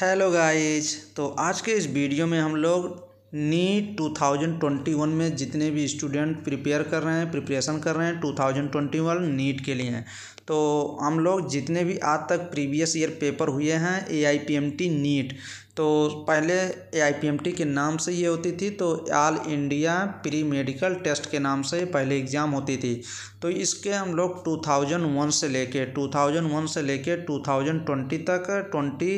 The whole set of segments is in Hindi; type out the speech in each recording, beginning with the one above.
हेलो गाइज तो आज के इस वीडियो में हम लोग नीट 2021 में जितने भी स्टूडेंट प्रिपेयर कर रहे हैं प्रिपरेशन कर रहे हैं 2021 नीट के लिए तो हम लोग जितने भी आज तक प्रीवियस ईयर पेपर हुए हैं A I P M T NEET तो पहले A I P M T के नाम से ये होती थी तो all India pre medical test के नाम से पहले एग्ज़ाम होती थी तो इसके हम लोग 2001 से लेके 2001 से लेके 2020 तक ट्वेंटी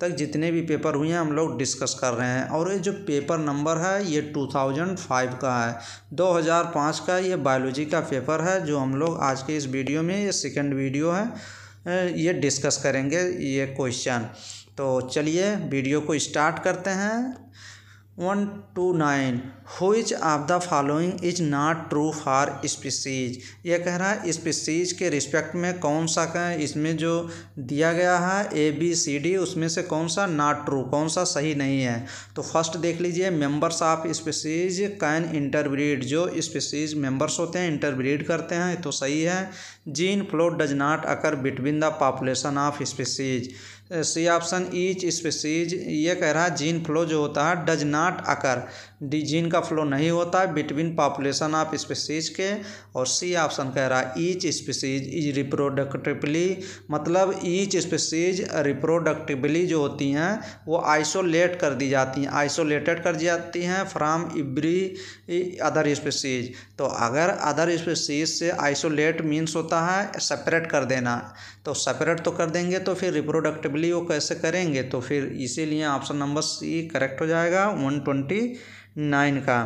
तक जितने भी पेपर हुए हैं हम लोग डिस्कस कर रहे हैं और ये जो पेपर नंबर है ये 2005 का है 2005 का ये बायोलॉजी का पेपर है जो हम लोग आज के इस वीडियो में ये सेकेंड वीडियो है ये डिस्कस करेंगे ये क्वेश्चन तो चलिए वीडियो को स्टार्ट करते हैं one two nine which of the following is not true for species ये कह रहा है स्पीसीज के रिस्पेक्ट में कौन सा कहें इसमें जो दिया गया है ए बी सी डी उसमें से कौन सा नॉट ट्रू कौन सा सही नहीं है तो फर्स्ट देख लीजिए members of species can interbreed जो स्पीसीज मेंबर्स होते हैं इंटरब्रीड करते हैं तो सही है gene flow does not occur between the population of species C option each species ये कह रहा है जीन फ्लो जो होता है डज नॉट अकर डिजीन का फ्लो नहीं होता है बिटवीन पॉपुलेशन ऑफ स्पीसीज के और सी ऑप्शन कह रहा है ईच स्पीसीज इज रिप्रोडक्टिवली मतलब ईच स्पीसीज रिप्रोडक्टिवली जो होती हैं वो आइसोलेट कर दी जाती हैं आइसोलेटेड कर दी जाती हैं फ्राम इब्री अदर स्पीसीज तो अगर अदर स्पीसीज से आइसोलेट मीन्स होता है सेपरेट कर देना तो सेपरेट तो कर देंगे तो फिर रिप्रोडक्टिवली वो कैसे करेंगे तो फिर इसीलिए ऑप्शन नंबर सी करेक्ट हो जाएगा वन ट्वेंटी नाइन का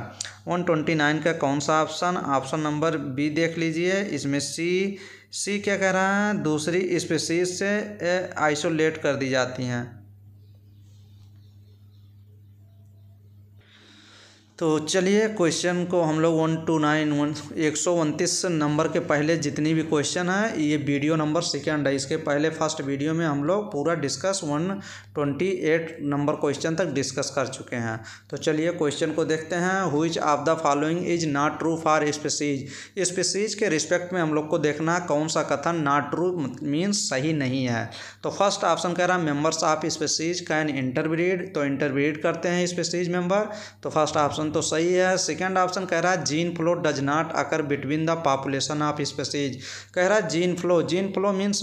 वन ट्वेंटी नाइन का कौन सा ऑप्शन ऑप्शन नंबर बी देख लीजिए इसमें सी सी क्या कह रहा है दूसरी स्पेसीज से आइसोलेट कर दी जाती हैं तो चलिए क्वेश्चन को हम लोग वन टू नाइन वन एक सौ उनतीस नंबर के पहले जितनी भी क्वेश्चन है ये वीडियो नंबर सेकेंड है इसके पहले फर्स्ट वीडियो में हम लोग पूरा discuss one twenty eight number question तक डिस्कस कर चुके हैं तो चलिए क्वेश्चन को देखते हैं which of the following is not true for species species के रिस्पेक्ट में हम लोग को देखना कौन सा कथन नॉट ट्रू मीन्स सही नहीं है तो फर्स्ट ऑप्शन कह रहा है members of species can interbreed तो इंटरब्रीड करते हैं स्पेसीज मेम्बर तो फर्स्ट ऑप्शन तो सही है सेकेंड ऑप्शन कह रहा है gene flow does not occur between the population of species कह रहा है gene flow gene flow means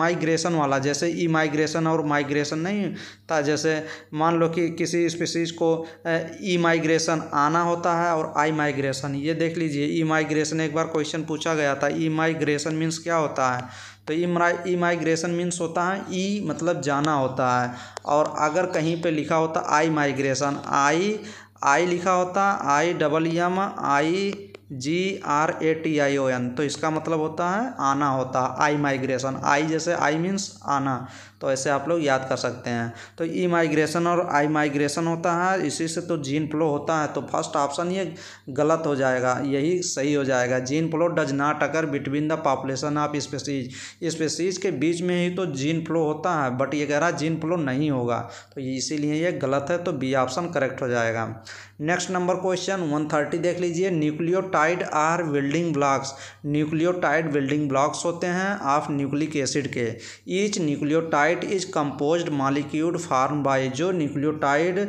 migration वाला जैसे ई माइग्रेशन और माइग्रेशन नहीं था जैसे मान लो कि किसी स्पेसीज को ई माइग्रेशन आना होता है और आई माइग्रेशन ये देख लीजिए ई माइग्रेशन एक बार क्वेश्चन पूछा गया था ई माइग्रेशन मीन्स क्या होता है तो ई माइग्रेशन मीन्स होता है ई e मतलब जाना होता है और अगर कहीं पे लिखा होता आई माइग्रेशन आई आई लिखा होता I double M I G R A T I O N तो इसका मतलब होता है आना होता है आई माइग्रेशन आई जैसे आई मीन्स आना तो ऐसे आप लोग याद कर सकते हैं तो ई माइग्रेशन और आई माइग्रेशन होता है इसी से तो जीन फ्लो होता है तो फर्स्ट ऑप्शन ये गलत हो जाएगा यही सही हो जाएगा gene flow does not occur between the population of species species के बीच में ही तो जीन फ्लो होता है बट ये कह रहा है जीन फ्लो नहीं होगा तो इसीलिए ये गलत है तो बी ऑप्शन करेक्ट हो जाएगा next number question one thirty देख लीजिए nucleo nucleotide are building blocks nucleotide building blocks होते हैं ऑफ न्यूक्लिक एसिड के each nucleotide is compose molecule form by जो न्यूक्लियोटाइड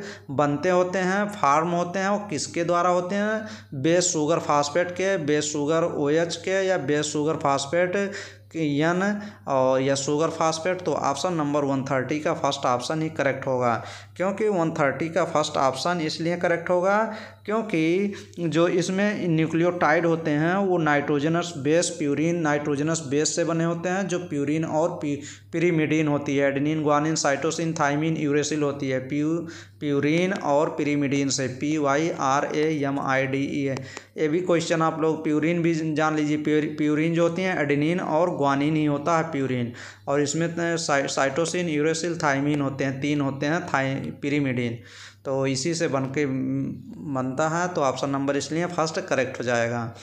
बनते होते हैं फार्म होते हैं वो किसके द्वारा होते हैं बेस शुगर फास्फेट के बेस शुगर ओ OH के या बेस शुगर फास्फेट यन और या शुगर फास्फेट तो ऑप्शन नंबर वन थर्टी का फर्स्ट ऑप्शन ही करेक्ट होगा क्योंकि वन थर्टी का फर्स्ट ऑप्शन इसलिए करेक्ट होगा क्योंकि जो इसमें न्यूक्लियोटाइड होते हैं वो nitrogenous base purine nitrogenous base से बने होते हैं जो प्यूरिन और पिरीमिडिन होती है adenine guanine cytosine thymine uracil होती है प्यू प्यूरिन और पिरीमिडिन से P Y R A M I D E A ये भी क्वेश्चन आप लोग प्यूरिन भी जान लीजिए प्यूरिन जो होती हैं एडनिन और ग्वानिन ही होता है प्यूरिन और इसमें साइटोसिन यूरेसिल थाइमिन होते हैं तीन होते हैं थाई पिरीमिडीन तो इसी से बन के बनता है तो ऑप्शन नंबर इसलिए फर्स्ट करेक्ट हो जाएगा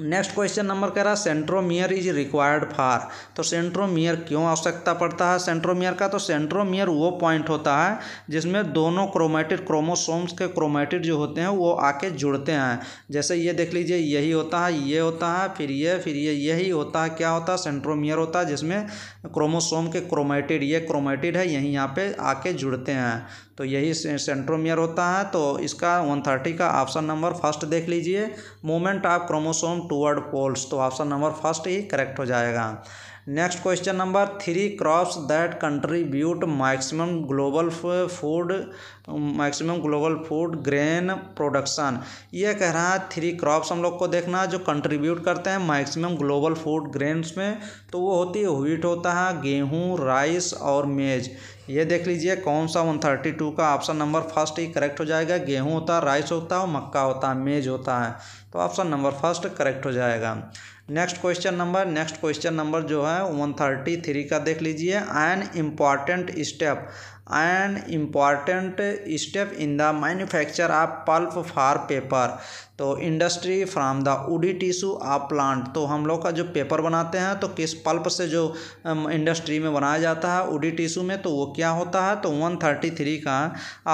नेक्स्ट क्वेश्चन नंबर कह रहा है सेंट्रोमियर इज रिक्वायर्ड फॉर तो सेंट्रोमियर क्यों आवश्यकता पड़ता है सेंट्रोमियर का तो सेंट्रोमियर वो पॉइंट होता है जिसमें दोनों क्रोमेटिड क्रोमोसोम्स के क्रोमेटिड जो होते हैं वो आके जुड़ते हैं जैसे ये देख लीजिए यही होता है ये होता है फिर ये फिर ये यही होता है क्या होता है सेंट्रोमियर होता है जिसमें क्रोमोसोम के क्रोमेटिड ये क्रोमेटिड है यहीं यहाँ पर आके जुड़ते हैं तो यही सेंट्रोमियर होता है तो इसका वन थर्टी का ऑप्शन नंबर फर्स्ट देख लीजिए movement of chromosome toward poles तो ऑप्शन नंबर फर्स्ट ही करेक्ट हो जाएगा next question number three crops that contribute maximum global food maximum global food grain production ये कह रहा है थ्री क्रॉप्स हम लोग को देखना है जो कंट्रीब्यूट करते हैं मैक्सिमम ग्लोबल फूड ग्रेन्स में तो वो होती है व्हीट होता है गेहूँ राइस और मेज ये देख लीजिए कौन सा वन थर्टी टू का ऑप्शन नंबर फर्स्ट ही करेक्ट हो जाएगा गेहूं होता है राइस होता है और मक्का होता है मेज होता है तो ऑप्शन नंबर फर्स्ट करेक्ट हो जाएगा next question number next question number जो है वन थर्टी थ्री का देख लीजिए an important step an important step in the manufacture of pulp for paper तो industry from the woody tissue of plant तो हम लोग का जो पेपर बनाते हैं तो किस पल्प से जो इंडस्ट्री में बनाया जाता है उडी टिशू में तो वो क्या होता है तो वन थर्टी थ्री का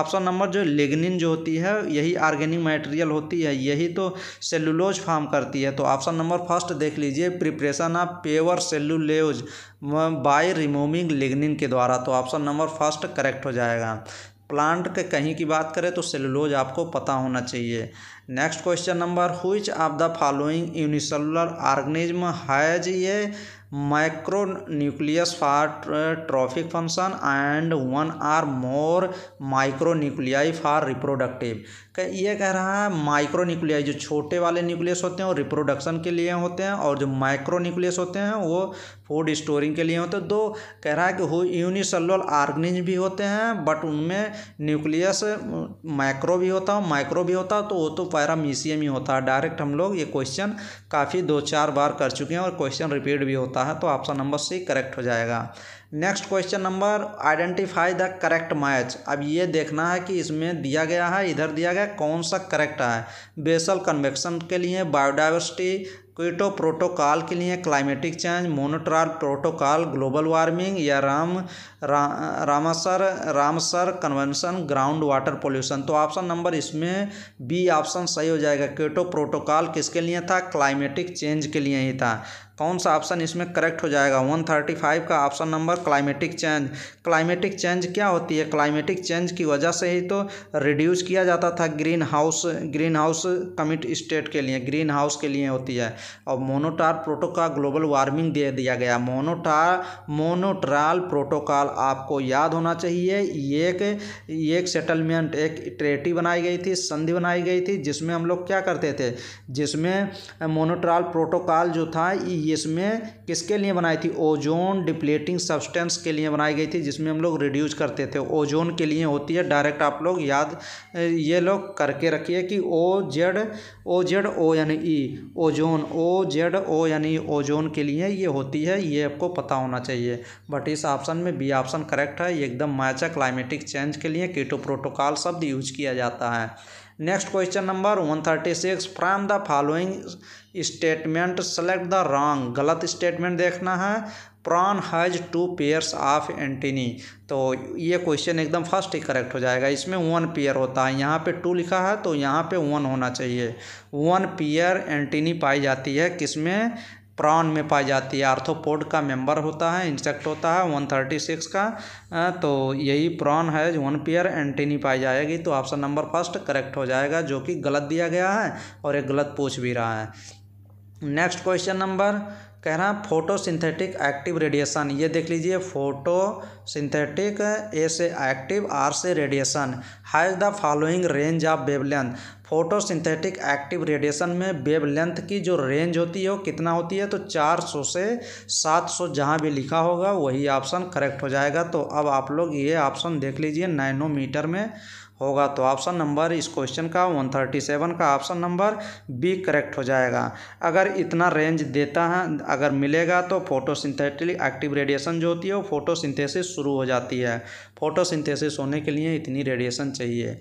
ऑप्शन नंबर जो लेगनिन जो होती है यही ऑर्गेनिक मटेरियल होती है यही तो सेलुलोज फार्म करती है तो ऑप्शन नंबर फर्स्ट देख लीजिए preparation of pure cellulose by removing lignin के द्वारा तो ऑप्शन नंबर फर्स्ट करेक्ट हो जाएगा प्लांट के कहीं की बात करें तो सेलुलोज आपको पता होना चाहिए next question number which of the following unicellular organism has ये micro nucleus for trophic function and one or more micro nuclei for reproductive ये कह रहा है माइक्रो न्यूक्लियाई जो छोटे वाले न्यूक्लियस होते हैं वो रिप्रोडक्शन के लिए होते हैं और जो माइक्रो न्यूक्लियस होते हैं वो फूड स्टोरिंग के लिए होते हैं दो तो कह रहा है कि यूनिसेलुलर ऑर्गेनिज भी होते हैं बट उनमें न्यूक्लियस माइक्रो भी होता है माइक्रो भी होता है तो वो तो पैरामीशियम ही होता है डायरेक्ट हम लोग ये क्वेश्चन काफ़ी दो चार बार कर चुके हैं और क्वेश्चन रिपीट भी होता है तो ऑप्शन नंबर सी करेक्ट हो जाएगा next question number identify the correct match अब ये देखना है कि इसमें दिया गया है इधर दिया गया कौन सा करेक्ट है बेसल कन्वेक्शन के लिए बायोडाइवर्सिटी क्विटो प्रोटोकॉल के लिए climatic change Montreal protocol global warming या राम रा, Ramsar Ramsar convention ground water pollution तो ऑप्शन नंबर इसमें बी ऑप्शन सही हो जाएगा क्विटो प्रोटोकॉल किसके लिए था क्लाइमेटिक चेंज के लिए ही था कौन सा ऑप्शन इसमें करेक्ट हो जाएगा 135 का option number climatic change climatic change क्या होती है क्लाइमेटिक चेंज की वजह से ही तो रिड्यूस किया जाता था green house green house commit state के लिए ग्रीन हाउस के लिए होती है और मोनोटार प्रोटोकॉल ग्लोबल वार्मिंग दे दिया गया मोनोटार मोनोट्राल प्रोटोकॉल आपको याद होना चाहिए एक एक सेटलमेंट एक ट्रेटी बनाई गई थी संधि बनाई गई थी जिसमें हम लोग क्या करते थे जिसमें मोनोट्राल प्रोटोकॉल जो था ये कि इसमें किसके लिए बनाई थी ओजोन डिप्लेटिंग सब्सटेंस के लिए बनाई गई थी जिसमें हम लोग रिड्यूज करते थे ओजोन के लिए होती है डायरेक्ट आप लोग याद ये लोग करके रखिए कि O Z O Z O यानी ई ओजोन ओ जेड ओ यानी ओजोन के लिए ये होती है ये आपको पता होना चाहिए बट इस ऑप्शन में बी ऑप्शन करेक्ट है एकदम मैचा क्लाइमेटिक चेंज के लिए कीटो प्रोटोकॉल शब्द यूज किया जाता है next question number one thirty six from the following statement select the wrong गलत स्टेटमेंट देखना है prawn has two pairs of antennae तो ये क्वेश्चन एकदम फर्स्ट ही करेक्ट हो जाएगा इसमें वन पेयर होता है यहाँ पे टू लिखा है तो यहाँ पे वन होना चाहिए वन पेयर एंटीनी पाई जाती है किसमें प्रॉन में पाई जाती है आर्थोपोड का मेंबर होता है इंसेक्ट होता है वन थर्टी सिक्स का तो यही प्रॉन है वन पेयर एंटीनी पाई जाएगी तो ऑप्शन नंबर फर्स्ट करेक्ट हो जाएगा जो कि गलत दिया गया है और एक गलत पूछ भी रहा है नेक्स्ट क्वेश्चन नंबर कह रहा है फोटोसिंथेटिक एक्टिव रेडिएशन ये देख लीजिए फोटो सिंथेटिक ए से एक्टिव आर से radiation has the following range of wavelength photosynthetic active radiation में वेवलेंथ की जो रेंज होती है वो कितना होती है तो 400 से 700 जहाँ भी लिखा होगा वही ऑप्शन करेक्ट हो जाएगा तो अब आप लोग ये ऑप्शन देख लीजिए मीटर में होगा तो ऑप्शन नंबर इस क्वेश्चन का 137 का ऑप्शन नंबर बी करेक्ट हो जाएगा अगर इतना रेंज देता है अगर मिलेगा तो फोटोसिंथेटिक एक्टिव रेडिएशन जो होती है वो फोटोसिंथेसिस शुरू हो जाती है फोटोसिंथेसिस होने के लिए इतनी रेडिएशन चाहिए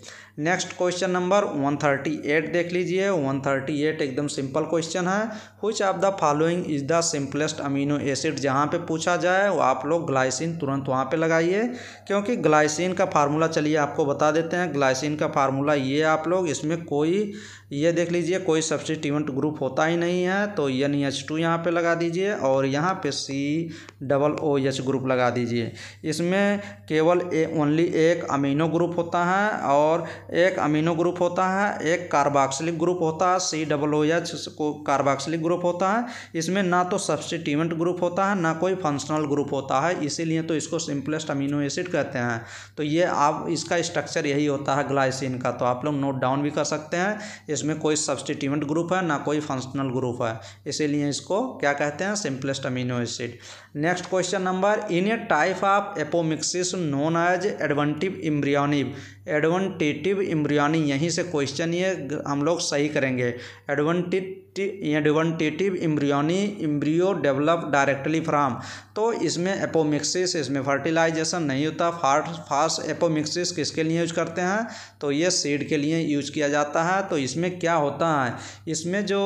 next question number one thirty eight देख लीजिए वन थर्टी एट एकदम सिंपल क्वेश्चन है which of the following is the simplest amino acid जहाँ पे पूछा जाए वो आप लोग ग्लाइसिन तुरंत वहाँ पे लगाइए क्योंकि ग्लाइसिन का फार्मूला चलिए आपको बता देते हैं ग्लाइसिन का फार्मूला ये आप लोग इसमें कोई ये देख लीजिए कोई सब्सटीट्यूमेंट ग्रुप होता ही नहीं है तो एन एच टू यहाँ पर लगा दीजिए और यहाँ पे C double O H group लगा दीजिए इसमें केवल ए ओनली एक अमीनो ग्रुप होता है और एक अमीनो ग्रुप होता है एक कार्बाक्सिलिक ग्रुप होता है सी डबल ओ एच को कार्बाक्सिलिक ग्रुप होता है इसमें ना तो सब्सटीट्यूमेंट ग्रुप होता है ना कोई फंक्शनल ग्रुप होता है इसीलिए तो इसको सिंपलेस्ट अमीनो एसिड कहते हैं तो ये आप इसका स्ट्रक्चर यही होता है ग्लाइसिन का तो आप लोग नोट डाउन भी कर सकते हैं इसमें कोई सब्सटीट्यूमेंट ग्रुप है ना कोई फंक्शनल ग्रुप है इसीलिए इसको क्या कहते हैं simplest amino acid next question number in a type of apomixis known as adventive embryony adventive embryony यहीं से क्वेश्चन ये हम लोग सही करेंगे adventive adventive embryony embryo develop directly from तो इसमें एपोमिक्सिस इसमें फर्टिलाइजेशन नहीं होता फास्ट फास्ट एपोमिक्सिस किसके लिए यूज करते हैं तो ये सीड के लिए यूज किया जाता है तो इसमें क्या होता है इसमें जो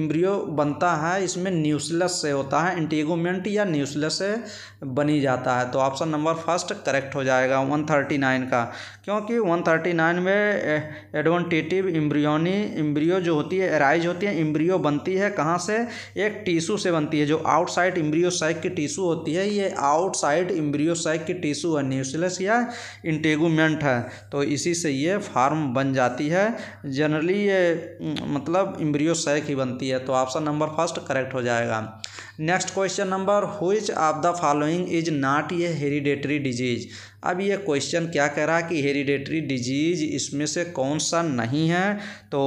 इम्ब्रियो बनता है इसमें न्यूसलस से होता है एंटीगोमेंट या न्यूसलस से बनी जाता है तो ऑप्शन नंबर फर्स्ट करेक्ट हो जाएगा वन थर्टी नाइन का क्योंकि 139 में एडवेंटेटिव इम्ब्रियोनी इम्ब्रियो जो होती है एराइज होती है इम्ब्रियो बनती है कहाँ से एक टीशू से बनती है जो आउटसाइड इम्ब्रियो साइक की टीशू होती है ये आउटसाइड इम्ब्रियो साइक की टीशू है न्यूसिलस या इंटेगूमेंट है तो इसी से ये फार्म बन जाती है जनरली ये मतलब इम्ब्रियो साइक ही बनती है तो ऑप्शन नंबर फर्स्ट करेक्ट हो जाएगा next question number which of the following is not ये हेरीडेटरी डिजीज अब ये क्वेश्चन क्या कह रहा है कि हेरीडेटरी डिजीज इसमें से कौन सा नहीं है तो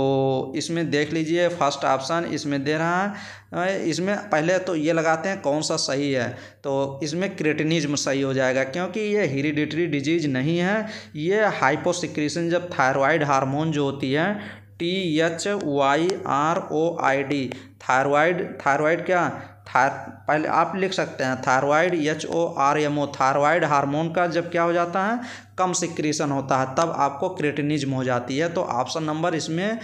इसमें देख लीजिए फर्स्ट ऑप्शन इसमें दे रहा है इसमें पहले तो ये लगाते हैं कौन सा सही है तो इसमें क्रेटिनिज्म सही हो जाएगा क्योंकि ये हेरीडेटरी डिजीज नहीं है ये हाइपोसिक्रेशन जब थायरॉयड हार्मोन जो होती है T H Y R O I D thyroid thyroid क्या थार पहले आप लिख सकते हैं thyroid H O R M O thyroid hormone का जब क्या हो जाता है कम सिक्रीशन होता है तब आपको क्रेटिनिज्म हो जाती है तो ऑप्शन नंबर इसमें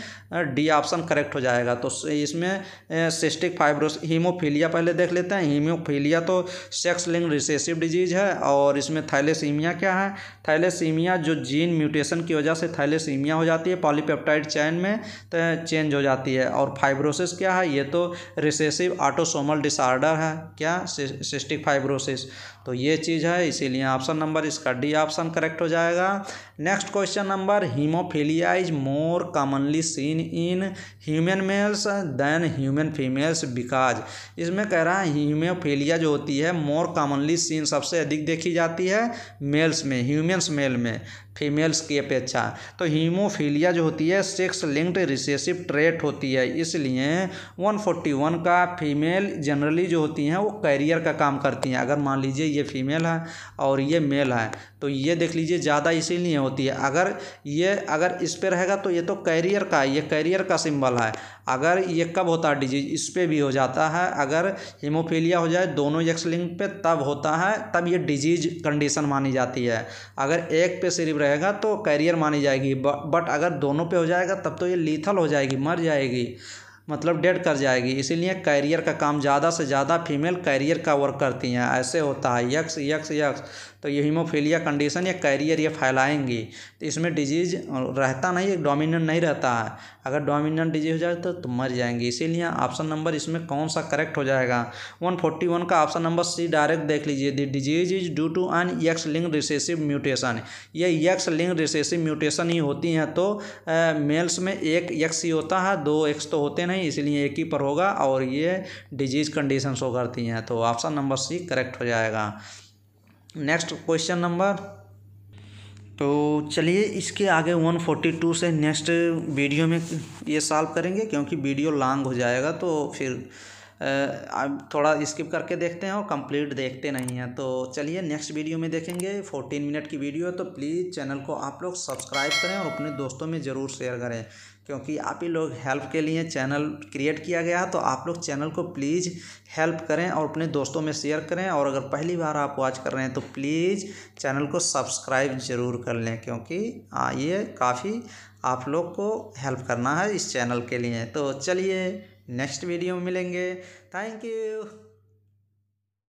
डी ऑप्शन करेक्ट हो जाएगा तो इसमें सिस्टिक फाइब्रोस हीमोफीलिया पहले देख लेते हैं हीमोफीलिया तो सेक्स लिंग रिसेसिव डिजीज है और इसमें थैलेसीमिया क्या है थैलेसीमिया जो जीन म्यूटेशन की वजह से थैलेसीमिया हो जाती है पॉलीपेप्टाइड चैन में चेंज तो हो जाती है और फाइब्रोसिस क्या है ये तो रिसेसिव ऑटोसोमल डिसऑर्डर है क्या सिस्टिक फाइब्रोसिस तो ये चीज़ है इसीलिए ऑप्शन नंबर इसका डी ऑप्शन करेक्ट करेक्ट हो जाएगा next question number hemophilia is more commonly seen in human males than human females because इसमें कह रहा है हीमोफीलिया जो होती है मोर कॉमनली सीन सबसे अधिक देखी जाती है मेल्स में ह्यूमन्स मेल में फीमेल्स की अपेक्षा तो हीमोफीलिया जो होती है सेक्स लिंक्ड रिसेसिव ट्रेट होती है इसलिए 141 का फीमेल जनरली जो होती हैं वो कैरियर का काम करती हैं अगर मान लीजिए ये फीमेल है और ये मेल है तो ये देख लीजिए ज़्यादा इसीलिए होती है अगर ये अगर इस पर रहेगा तो ये तो कैरियर का ये कैरियर का सिंबल है अगर ये कब होता है डिजीज इस पर भी हो जाता है अगर हीमोफीलिया हो जाए दोनों यक्सलिंग लिंक पे तब होता है तब ये डिजीज कंडीशन मानी जाती है अगर एक पे सिर्फ रहेगा तो कैरियर मानी जाएगी बट अगर दोनों पे हो जाएगा तब तो ये लीथल हो जाएगी मर जाएगी मतलब डेड कर जाएगी इसीलिए कैरियर का काम ज़्यादा से ज़्यादा फीमेल कैरियर का वर्क करती हैं ऐसे होता है यक्स यक्स यक्स तो ये हीमोफीलिया कंडीशन या कैरियर ये फैलाएंगी तो इसमें डिजीज़ रहता नहीं डोमिनेंट नहीं रहता है अगर डोमिनेंट डिजीज हो जाए तो, तो मर जाएंगे इसीलिए ऑप्शन नंबर इसमें कौन सा करेक्ट हो जाएगा वन फोर्टी वन का ऑप्शन नंबर सी डायरेक्ट देख लीजिए the disease is due to an X linked recessive mutation ये यक्स लिंग रिसेसिव म्यूटेशन ही होती हैं तो मेल्स में एक यक्स ही होता है दो एक्स तो होते नहीं इसलिए एक ही पर होगा और ये डिजीज़ कंडीशन शो करती हैं तो ऑप्शन नंबर सी करेक्ट हो जाएगा नेक्स्ट क्वेश्चन नंबर तो चलिए इसके आगे 142 से नेक्स्ट वीडियो में ये सॉल्व करेंगे क्योंकि वीडियो लॉन्ग हो जाएगा तो फिर थोड़ा स्किप करके देखते हैं और कंप्लीट देखते नहीं हैं तो चलिए नेक्स्ट वीडियो में देखेंगे फोर्टीन मिनट की वीडियो है तो प्लीज़ चैनल को आप लोग सब्सक्राइब करें और अपने दोस्तों में ज़रूर शेयर करें क्योंकि आप ही लोग हेल्प के लिए चैनल क्रिएट किया गया तो आप लोग चैनल को प्लीज़ हेल्प करें और अपने दोस्तों में शेयर करें और अगर पहली बार आप वॉच कर रहे हैं तो प्लीज़ चैनल को सब्सक्राइब ज़रूर कर लें क्योंकि ये काफ़ी आप लोग को हेल्प करना है इस चैनल के लिए तो चलिए नेक्स्ट वीडियो में मिलेंगे थैंक यू